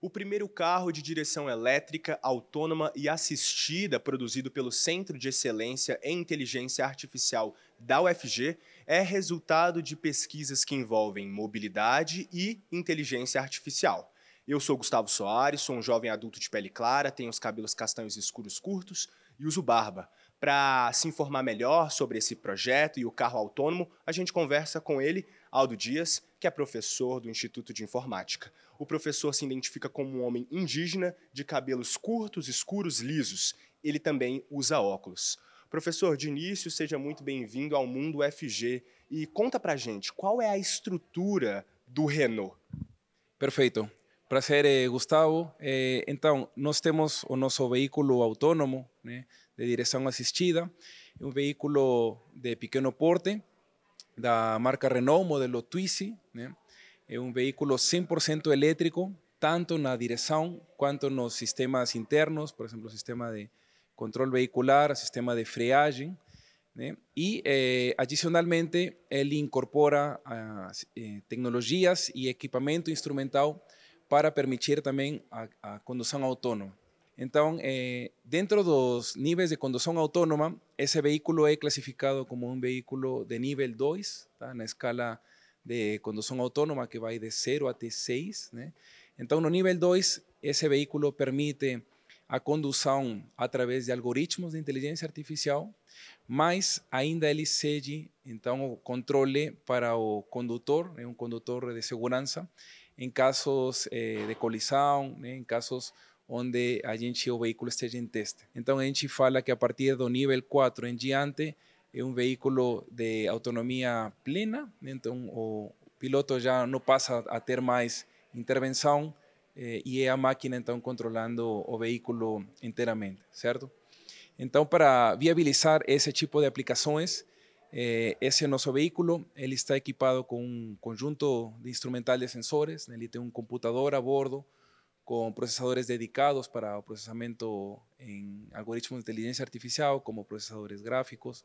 o primeiro carro de direção elétrica, autônoma e assistida produzido pelo Centro de Excelência em Inteligência Artificial da UFG é resultado de pesquisas que envolvem mobilidade e inteligência artificial. Eu sou Gustavo Soares, sou um jovem adulto de pele clara, tenho os cabelos castanhos escuros curtos e uso barba. Para se informar melhor sobre esse projeto e o carro autônomo, a gente conversa com ele Aldo Dias, que é professor do Instituto de Informática. O professor se identifica como um homem indígena de cabelos curtos, escuros, lisos. Ele também usa óculos. Professor, de início, seja muito bem-vindo ao Mundo FG e conta pra gente qual é a estrutura do Renault. Perfeito. Prazer, eh, Gustavo. Eh, então, nós temos o nosso veículo autônomo né, de direção assistida, um veículo de pequeno porte da marca Renault, modelo Twizy. ¿eh? Eh, un vehículo um 100% eléctrico, tanto na dirección quanto nos sistemas internos, por ejemplo, sistema de control vehicular, sistema de freagem. ¿eh? Y adicionalmente, él incorpora ah, tecnologías y equipamiento instrumental para permitir también a, conducción autónoma. Então, é, dentro dos níveis de condução autônoma, esse veículo é classificado como um veículo de nível 2, tá? na escala de condução autônoma, que vai de 0 até 6. Né? Então, no nível 2, esse veículo permite a condução através de algoritmos de inteligência artificial, mas ainda ele cede, então, o controle para o condutor, né, um condutor de segurança, em casos eh, de colisão, né, em casos onde a gente o veículo esteja em teste. Então a gente fala que a partir do nível 4 em diante é um veículo de autonomia plena, então o piloto já não passa a ter mais intervenção eh, e é a máquina então controlando o veículo inteiramente, certo? Então para viabilizar esse tipo de aplicações, eh, esse nosso veículo ele está equipado com um conjunto de instrumental de sensores, ele tem um computador a bordo, con procesadores dedicados para procesamiento en algoritmos de inteligencia artificial, como procesadores gráficos,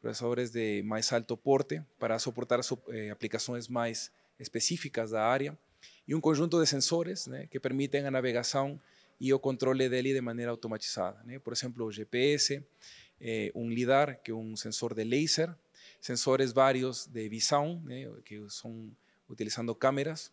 procesadores de más alto porte, para soportar eh, aplicaciones más específicas específicas de área, y un conjunto de sensores que que permiten navegación y y o de él de manera automatizada. Por ejemplo, GPS, eh, un LIDAR, que es un sensor de láser, sensores varios de visión, que son utilizando cámaras,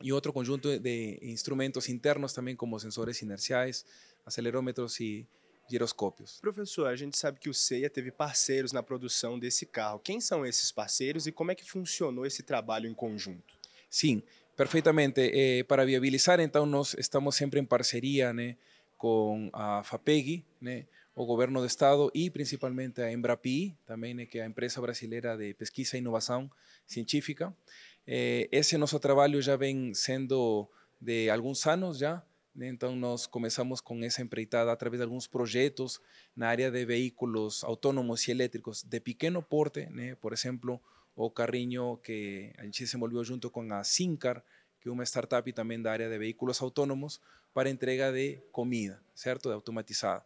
y otro conjunto de instrumentos internos também como sensores inerciais, acelerómetros e giroscópios. Professor, a gente sabe que o CEIA teve parceiros na produção desse carro. Quem são esses parceiros e como é que funcionou esse trabalho em conjunto? Sim, perfeitamente. Eh, para viabilizar, então, nós estamos sempre em parceria né, com a FAPEG, né, o governo do estado e principalmente a Embrapi, também, né, que é a empresa brasileira de pesquisa e inovação científica. Eh, ese nuestro trabajo ya ven siendo de algunos años ya, ¿eh? entonces nos comenzamos con esa empreitada a través de algunos proyectos en área de vehículos autónomos y eléctricos de pequeño porte, ¿eh? por ejemplo, o carriño que se se junto con a Sincar, que es una startup y también de área de vehículos autónomos para entrega de comida, ¿cierto? De automatizada.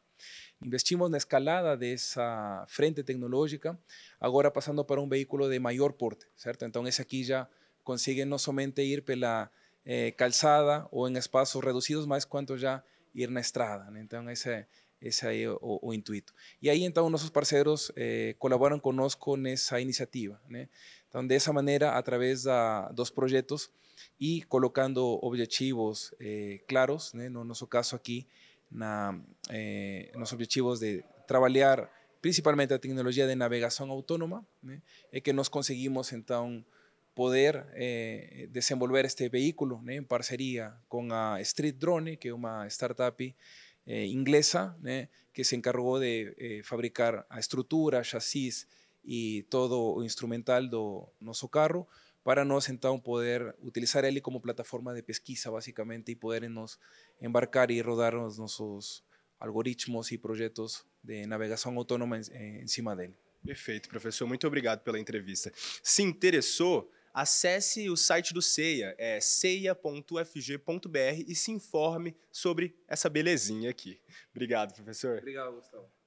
Investimos la escalada de esa frente tecnológica, ahora pasando para un vehículo de mayor porte, ¿cierto? Entonces aquí ya consiguen no solamente ir pela eh, calzada o en espacios reducidos, más cuanto ya ir en la estrada. Entonces ese ese intuito. Y o, o, intuito. Y ahí entonces nossos parceiros eh, nosotros en esa iniciativa. De esa manera, a través de dos proyectos y colocando objetivos eh, claros, en nuestro caso aquí, na, eh, los objetivos de trabajar principalmente la tecnología de navegación autónoma né? que nos conseguimos, entonces poder eh, desenvolver este vehículo en parcería parceria a Street Drone, que es una startup eh, inglesa que se encargó de eh, fabricar a estrutura, chasis y todo el instrumental do nosso carro, para nós então poder utilizar él como plataforma de pesquisa básicamente, y poder embarcar y rodar nuestros algoritmos y proyectos de navegación autónoma eh, encima de él. Perfecto, profesor. professor. Muito obrigado pela entrevista. Se interesó acesse o site do CEIA, é ceia.fg.br e se informe sobre essa belezinha aqui. Obrigado, professor. Obrigado, Gustavo.